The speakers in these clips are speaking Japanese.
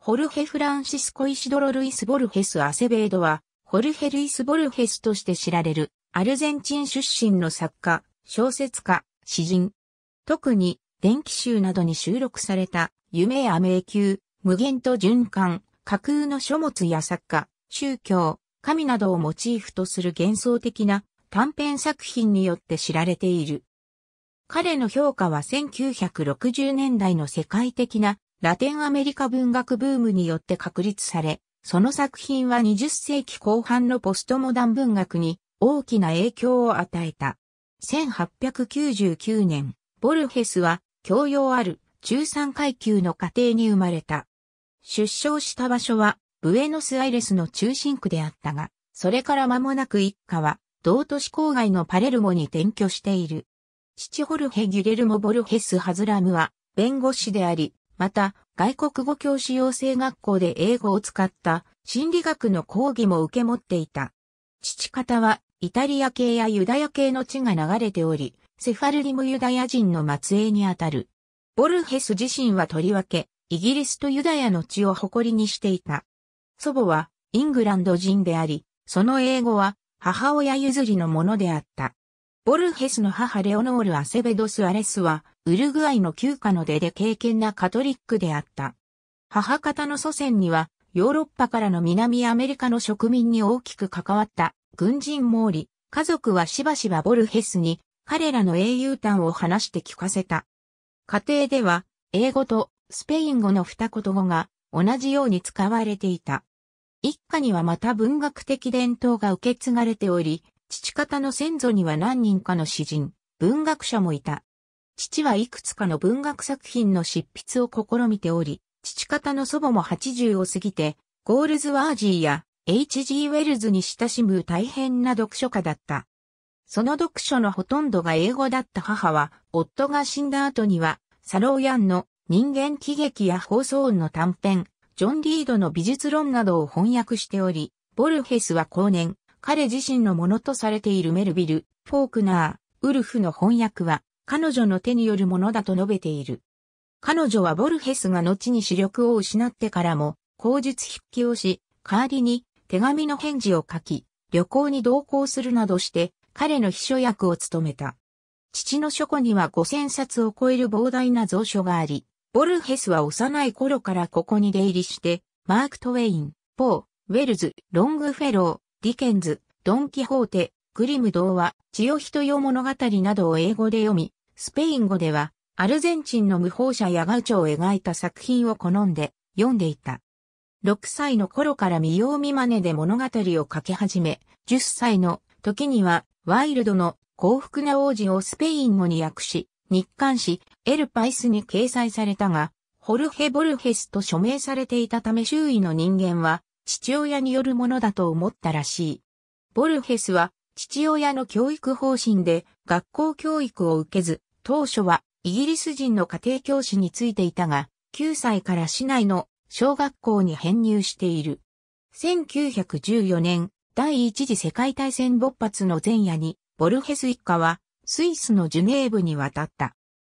ホルヘ・フランシスコ・イシドロ・ルイス・ボルヘス・アセベードは、ホルヘ・ルイス・ボルヘスとして知られる、アルゼンチン出身の作家、小説家、詩人。特に、電気集などに収録された、夢や迷宮、無限と循環、架空の書物や作家、宗教、神などをモチーフとする幻想的な短編作品によって知られている。彼の評価は1960年代の世界的なラテンアメリカ文学ブームによって確立され、その作品は20世紀後半のポストモダン文学に大きな影響を与えた。1899年、ボルヘスは教養ある中産階級の家庭に生まれた。出生した場所はブエノスアイレスの中心区であったが、それから間もなく一家は同都市郊外のパレルモに転居している。父ホルヘ・ギュレルモ・ボルヘス・ハズラムは弁護士であり、また、外国語教師養成学校で英語を使った心理学の講義も受け持っていた。父方はイタリア系やユダヤ系の地が流れており、セファルリムユダヤ人の末裔にあたる。ボルヘス自身はとりわけ、イギリスとユダヤの血を誇りにしていた。祖母はイングランド人であり、その英語は母親譲りのものであった。ボルヘスの母レオノール・アセベドス・アレスはウルグアイの旧家の出で敬虔なカトリックであった。母方の祖先には、ヨーロッパからの南アメリカの植民に大きく関わった軍人モーリ、家族はしばしばボルヘスに彼らの英雄譚を話して聞かせた。家庭では英語とスペイン語の二言語が同じように使われていた。一家にはまた文学的伝統が受け継がれており、父方の先祖には何人かの詩人、文学者もいた。父はいくつかの文学作品の執筆を試みており、父方の祖母も80を過ぎて、ゴールズワージーや H.G. ウェルズに親しむ大変な読書家だった。その読書のほとんどが英語だった母は、夫が死んだ後には、サローヤンの人間喜劇や放送音の短編、ジョン・リードの美術論などを翻訳しており、ボルヘスは後年、彼自身のものとされているメルビル、フォークナー、ウルフの翻訳は、彼女の手によるものだと述べている。彼女はボルヘスが後に視力を失ってからも、口述筆記をし、代わりに手紙の返事を書き、旅行に同行するなどして、彼の秘書役を務めた。父の書庫には5000冊を超える膨大な蔵書があり、ボルヘスは幼い頃からここに出入りして、マーク・トウェイン、ポー、ウェルズ、ロングフェロー、ディケンズ、ドン・キホーテ、グリム童話、千代人用物語などを英語で読み、スペイン語では、アルゼンチンの無法者やガウチョを描いた作品を好んで読んでいた。6歳の頃から見よう見真似で物語を書き始め、10歳の時にはワイルドの幸福な王子をスペイン語に訳し、日刊誌エルパイスに掲載されたが、ホルヘ・ボルヘスと署名されていたため周囲の人間は父親によるものだと思ったらしい。ボルヘスは父親の教育方針で学校教育を受けず、当初はイギリス人の家庭教師についていたが、9歳から市内の小学校に編入している。1914年、第一次世界大戦勃発の前夜に、ボルヘス一家は、スイスのジュネーブに渡った。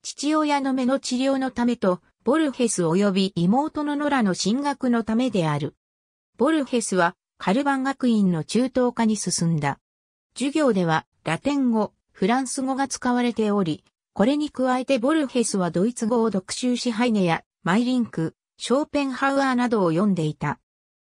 父親の目の治療のためと、ボルヘス及び妹のノラの進学のためである。ボルヘスは、カルバン学院の中等科に進んだ。授業では、ラテン語、フランス語が使われており、これに加えてボルヘスはドイツ語を独習しハイネやマイリンク、ショーペンハウアーなどを読んでいた。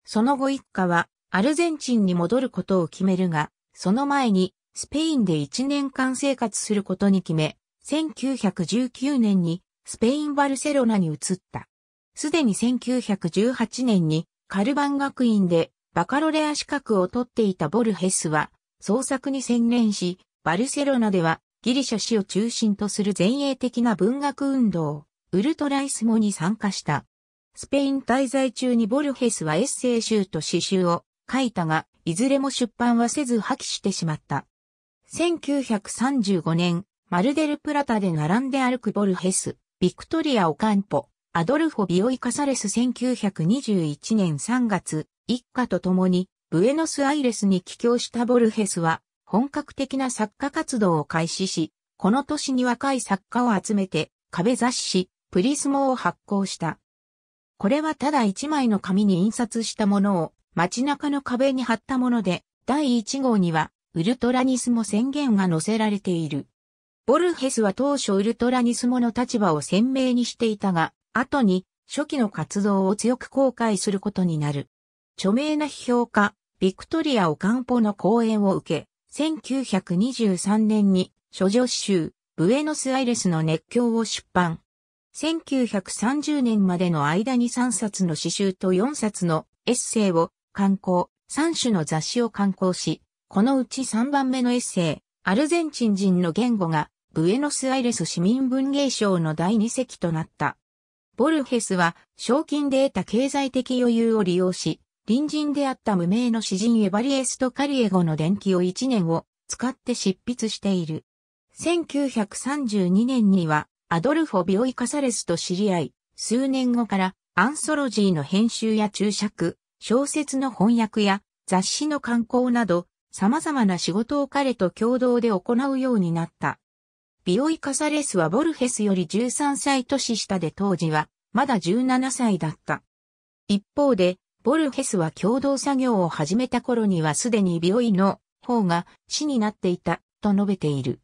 その後一家はアルゼンチンに戻ることを決めるが、その前にスペインで1年間生活することに決め、1919年にスペインバルセロナに移った。すでに1918年にカルバン学院でバカロレア資格を取っていたボルヘスは創作に専念し、バルセロナではギリシャ史を中心とする前衛的な文学運動、ウルトライスモに参加した。スペイン滞在中にボルヘスはエッセイ集と詩集を書いたが、いずれも出版はせず破棄してしまった。1935年、マルデルプラタで並んで歩くボルヘス、ビクトリア・オカンポ、アドルフォ・ビオイ・カサレス1921年3月、一家と共に、ブエノスアイレスに帰郷したボルヘスは、本格的な作家活動を開始し、この年に若い作家を集めて壁雑誌、プリスモを発行した。これはただ一枚の紙に印刷したものを街中の壁に貼ったもので、第1号にはウルトラニスモ宣言が載せられている。ボルヘスは当初ウルトラニスモの立場を鮮明にしていたが、後に初期の活動を強く後悔することになる。著名な批評家、ビクトリア・オカンポの講演を受け、1923年に、諸女集、ブエノスアイレスの熱狂を出版。1930年までの間に3冊の詩集と4冊のエッセイを刊行、3種の雑誌を刊行し、このうち3番目のエッセイ、アルゼンチン人の言語が、ブエノスアイレス市民文芸賞の第2席となった。ボルヘスは、賞金で得た経済的余裕を利用し、隣人であった無名の詩人エヴァリエスト・カリエゴの伝記を1年を使って執筆している。1932年にはアドルフォ・ビオイ・カサレスと知り合い、数年後からアンソロジーの編集や注釈、小説の翻訳や雑誌の刊行など様々な仕事を彼と共同で行うようになった。ビオイ・カサレスはボルフェスより13歳年下で当時はまだ17歳だった。一方でボルヘスは共同作業を始めた頃にはすでに病院の方が死になっていたと述べている。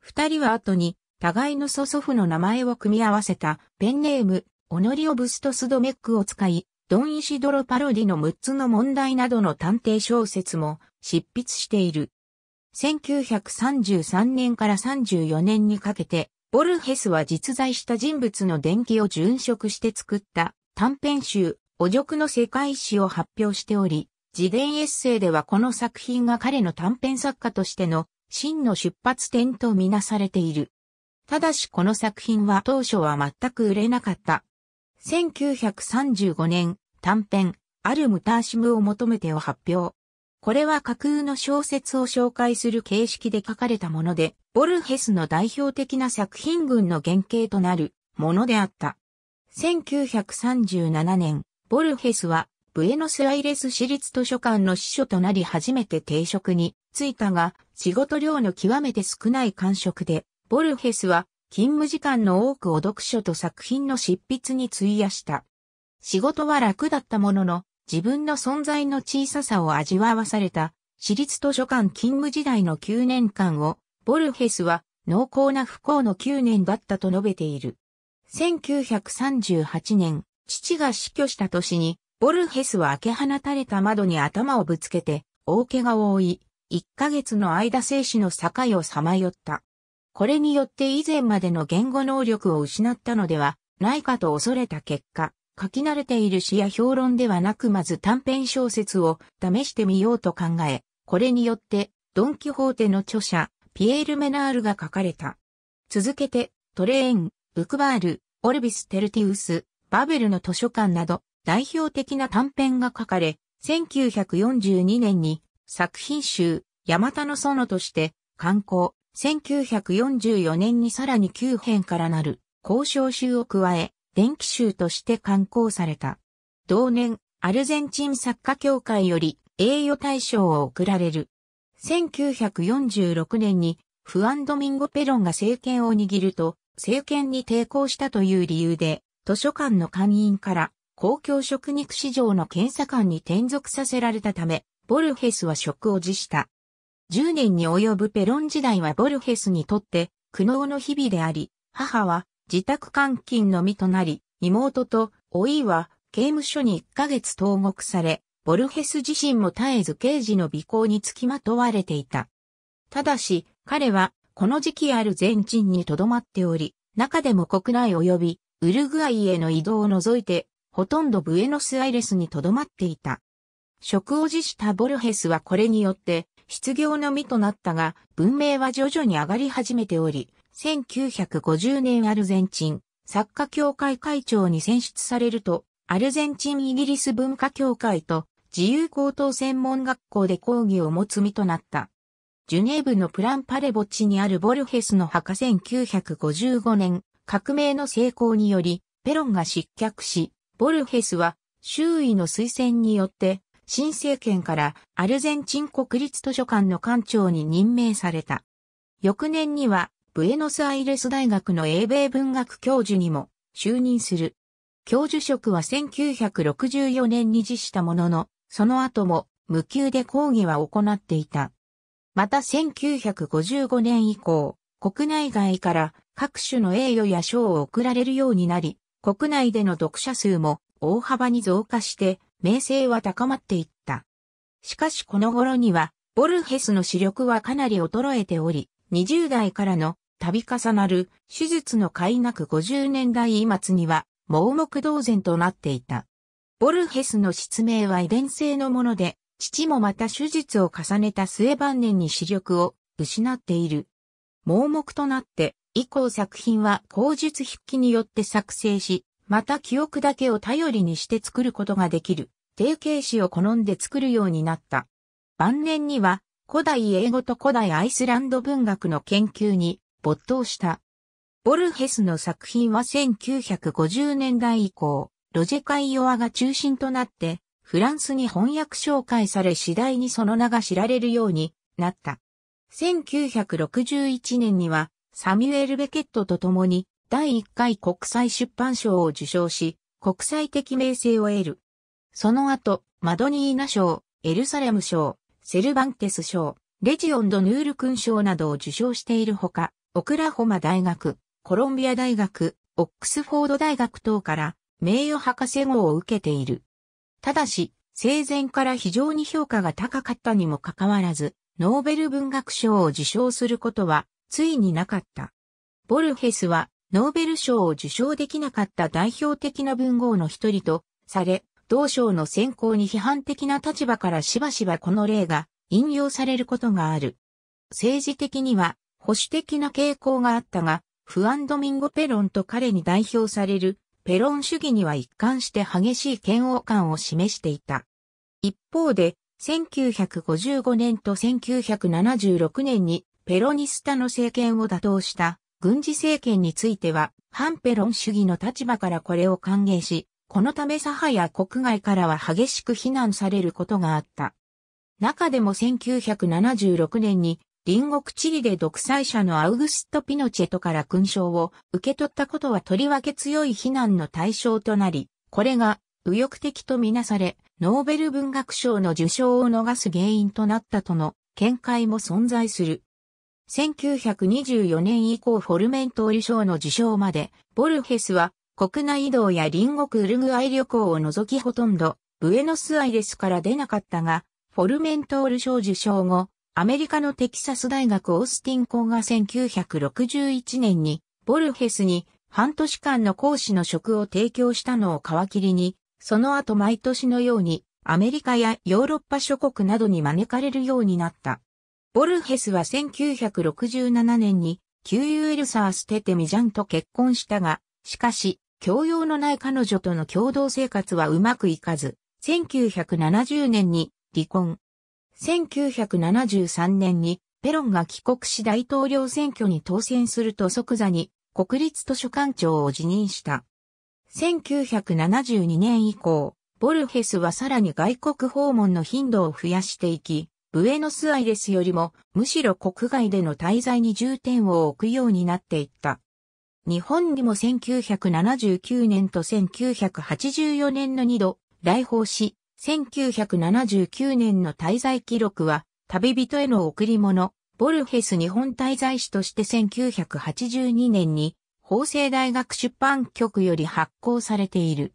二人は後に互いの祖祖父の名前を組み合わせたペンネーム、オノリオブストスドメックを使い、ドン・イシドロ・パロディの6つの問題などの探偵小説も執筆している。1933年から34年にかけて、ボルヘスは実在した人物の伝記を殉職して作った短編集補辱の世界史を発表しており、自伝エッセイではこの作品が彼の短編作家としての真の出発点とみなされている。ただしこの作品は当初は全く売れなかった。1935年、短編、あるムターシムを求めてを発表。これは架空の小説を紹介する形式で書かれたもので、ボルヘスの代表的な作品群の原型となるものであった。1937年、ボルヘスは、ブエノスアイレス市立図書館の司書となり初めて定職に就いたが、仕事量の極めて少ない感触で、ボルヘスは勤務時間の多くを読書と作品の執筆に費やした。仕事は楽だったものの、自分の存在の小ささを味わわされた、私立図書館勤務時代の9年間を、ボルヘスは濃厚な不幸の9年だったと述べている。1938年、父が死去した年に、ボルヘスは開け放たれた窓に頭をぶつけて、大怪我を負い、1ヶ月の間生死の境をさまよった。これによって以前までの言語能力を失ったのではないかと恐れた結果、書き慣れている詩や評論ではなくまず短編小説を試してみようと考え、これによってドン・キホーテの著者、ピエール・メナールが書かれた。続けて、トレーン、ウクバール、オルビス・テルティウス、バベルの図書館など代表的な短編が書かれ、1942年に作品集、山田の園として、刊行、1944年にさらに9編からなる交渉集を加え、電気集として刊行された。同年、アルゼンチン作家協会より栄誉大賞を贈られる。1946年にフアンドミンゴ・ペロンが政権を握ると、政権に抵抗したという理由で、図書館の館員から公共食肉市場の検査官に転属させられたため、ボルヘスは職を辞した。10年に及ぶペロン時代はボルヘスにとって苦悩の日々であり、母は自宅監禁の身となり、妹と老いは刑務所に1ヶ月投獄され、ボルヘス自身も絶えず刑事の尾行につきまとわれていた。ただし、彼はこの時期ある全鎮に留まっており、中でも国内及びウルグアイへの移動を除いて、ほとんどブエノスアイレスに留まっていた。職を辞したボルヘスはこれによって、失業の身となったが、文明は徐々に上がり始めており、1950年アルゼンチン、作家協会会長に選出されると、アルゼンチンイギリス文化協会と自由高等専門学校で講義を持つ身となった。ジュネーブのプランパレボッチにあるボルヘスの墓1955年、革命の成功により、ペロンが失脚し、ボルヘスは周囲の推薦によって、新政権からアルゼンチン国立図書館の館長に任命された。翌年には、ブエノスアイレス大学の英米文学教授にも就任する。教授職は1964年に辞したものの、その後も無給で講義は行っていた。また1955年以降、国内外から各種の栄誉や賞を贈られるようになり、国内での読者数も大幅に増加して、名声は高まっていった。しかしこの頃には、ボルヘスの視力はかなり衰えており、20代からの度重なる手術の甲斐なく50年代末には盲目同然となっていた。ボルヘスの失明は遺伝性のもので、父もまた手術を重ねた末晩年に視力を失っている。盲目となって以降作品は口述筆記によって作成し、また記憶だけを頼りにして作ることができる、定型詞を好んで作るようになった。晩年には、古代英語と古代アイスランド文学の研究に没頭した。ボルヘスの作品は1950年代以降、ロジェカイオアが中心となって、フランスに翻訳紹介され次第にその名が知られるようになった。1961年にはサミュエル・ベケットと共に第1回国際出版賞を受賞し、国際的名声を得る。その後、マドニーナ賞、エルサレム賞、セルバンテス賞、レジオンド・ヌール君賞などを受賞しているほか、オクラホマ大学、コロンビア大学、オックスフォード大学等から名誉博士号を受けている。ただし、生前から非常に評価が高かったにもかかわらず、ノーベル文学賞を受賞することはついになかった。ボルヘスはノーベル賞を受賞できなかった代表的な文豪の一人とされ、同賞の選考に批判的な立場からしばしばこの例が引用されることがある。政治的には保守的な傾向があったが、フアンドミンゴ・ペロンと彼に代表されるペロン主義には一貫して激しい嫌悪感を示していた。一方で、1955年と1976年にペロニスタの政権を打倒した軍事政権については、反ペロン主義の立場からこれを歓迎し、このため左派や国外からは激しく非難されることがあった。中でも1976年に隣国チリで独裁者のアウグスト・ピノチェトから勲章を受け取ったことはとりわけ強い非難の対象となり、これが右翼的とみなされ、ノーベル文学賞の受賞を逃す原因となったとの見解も存在する。1924年以降フォルメントーリ賞の受賞まで、ボルヘスは国内移動や隣国ウルグアイ旅行を除きほとんど、ブエノスアイレスから出なかったが、フォルメントール賞受賞後、アメリカのテキサス大学オースティン校が1961年に、ボルヘスに半年間の講師の職を提供したのを皮切りに、その後毎年のようにアメリカやヨーロッパ諸国などに招かれるようになった。ボルヘスは1967年に、旧友エルサー・ステテミジャンと結婚したが、しかし、教養のない彼女との共同生活はうまくいかず、1970年に離婚。1973年にペロンが帰国し大統領選挙に当選すると即座に国立図書館長を辞任した。1972年以降、ボルヘスはさらに外国訪問の頻度を増やしていき、ブエノスアイレスよりも、むしろ国外での滞在に重点を置くようになっていった。日本にも1979年と1984年の2度、来訪し、1979年の滞在記録は、旅人への贈り物、ボルヘス日本滞在史として1982年に、法政大学出版局より発行されている。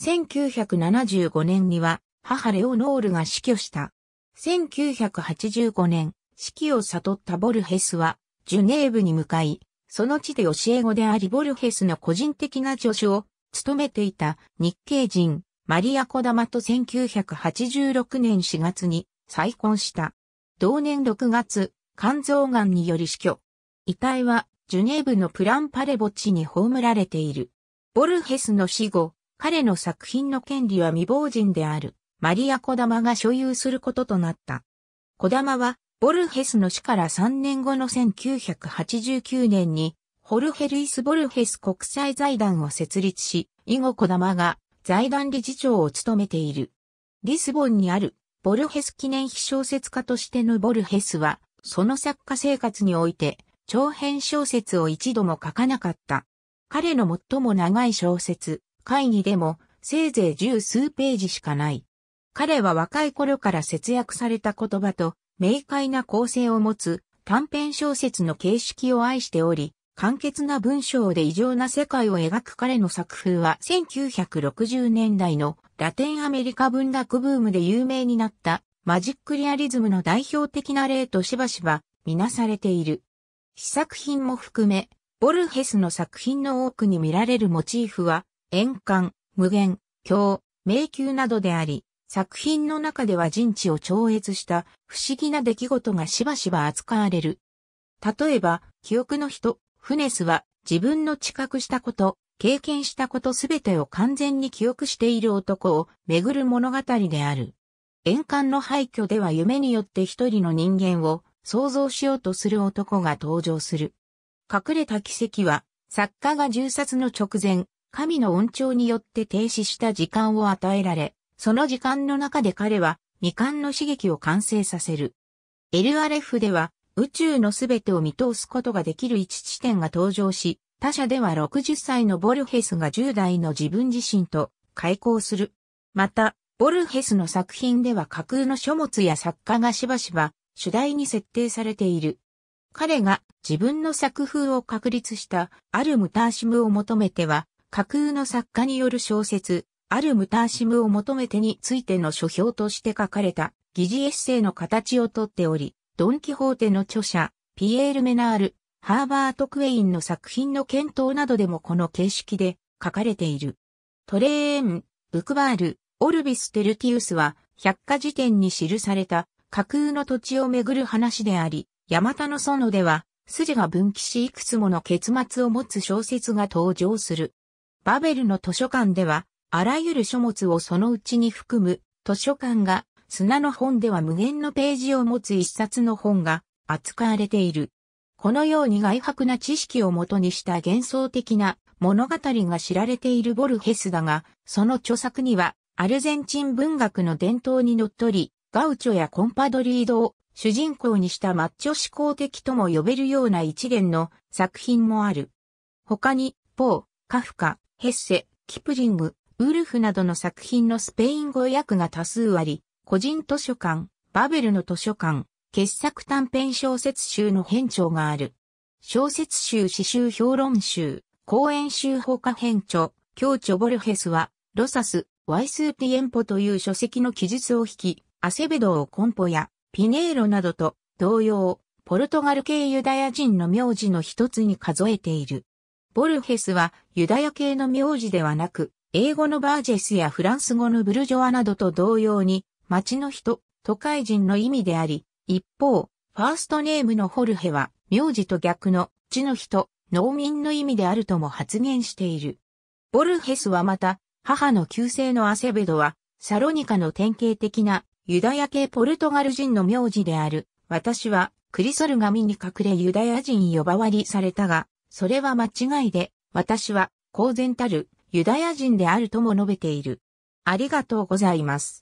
1975年には、母レオノールが死去した。1985年、四季を悟ったボルヘスは、ジュネーブに向かい、その地で教え子でありボルヘスの個人的な助手を務めていた日系人、マリア・コダマと1986年4月に再婚した。同年6月、肝臓癌により死去。遺体は、ジュネーブのプランパレ墓地に葬られている。ボルヘスの死後、彼の作品の権利は未亡人である。マリア・コダマが所有することとなった。コダマは、ボルヘスの死から3年後の1989年に、ホルヘルイス・ボルヘス国際財団を設立し、以後コダマが財団理事長を務めている。リスボンにあるボルヘス記念碑小説家としてのボルヘスは、その作家生活において、長編小説を一度も書かなかった。彼の最も長い小説、会議でも、せいぜい十数ページしかない。彼は若い頃から節約された言葉と明快な構成を持つ短編小説の形式を愛しており、簡潔な文章で異常な世界を描く彼の作風は1960年代のラテンアメリカ文学ブームで有名になったマジックリアリズムの代表的な例としばしばみなされている。試作品も含め、ボルヘスの作品の多くに見られるモチーフは、円環、無限、鏡、迷宮などであり、作品の中では人知を超越した不思議な出来事がしばしば扱われる。例えば、記憶の人、フネスは自分の知覚したこと、経験したことすべてを完全に記憶している男をめぐる物語である。円環の廃墟では夢によって一人の人間を想像しようとする男が登場する。隠れた奇跡は、作家が銃殺の直前、神の恩寵によって停止した時間を与えられ、その時間の中で彼は未完の刺激を完成させる。LRF では宇宙のすべてを見通すことができる1地点が登場し、他者では60歳のボルヘスが10代の自分自身と開口する。また、ボルヘスの作品では架空の書物や作家がしばしば主題に設定されている。彼が自分の作風を確立したアルムターシムを求めては、架空の作家による小説、あるムターシムを求めてについての書評として書かれた疑似エッセイの形をとっており、ドン・キホーテの著者、ピエール・メナール、ハーバート・クエインの作品の検討などでもこの形式で書かれている。トレーン、ブクバール、オルビス・テルティウスは、百科事典に記された架空の土地をめぐる話であり、ヤマタの園では、筋が分岐しいくつもの結末を持つ小説が登場する。バベルの図書館では、あらゆる書物をそのうちに含む図書館が砂の本では無限のページを持つ一冊の本が扱われている。このように外泊な知識をもとにした幻想的な物語が知られているボルヘスだが、その著作にはアルゼンチン文学の伝統にのっとり、ガウチョやコンパドリードを主人公にしたマッチョ思考的とも呼べるような一連の作品もある。他に、ポー、カフカ、ヘッセ、キプリング、ウルフなどの作品のスペイン語訳が多数あり、個人図書館、バベルの図書館、傑作短編小説集の編長がある。小説集詩集評論集、講演集放課編著、教著ボルヘスは、ロサス、ワイスーティエンポという書籍の記述を引き、アセベドをコンポや、ピネーロなどと、同様、ポルトガル系ユダヤ人の名字の一つに数えている。ボルヘスはユダヤ系の名字ではなく、英語のバージェスやフランス語のブルジョアなどと同様に、町の人、都会人の意味であり、一方、ファーストネームのホルヘは、名字と逆の、地の人、農民の意味であるとも発言している。ボルヘスはまた、母の旧姓のアセベドは、サロニカの典型的なユダヤ系ポルトガル人の名字である。私はクリソル神に隠れユダヤ人呼ばわりされたが、それは間違いで、私は公然たるユダヤ人であるとも述べている。ありがとうございます。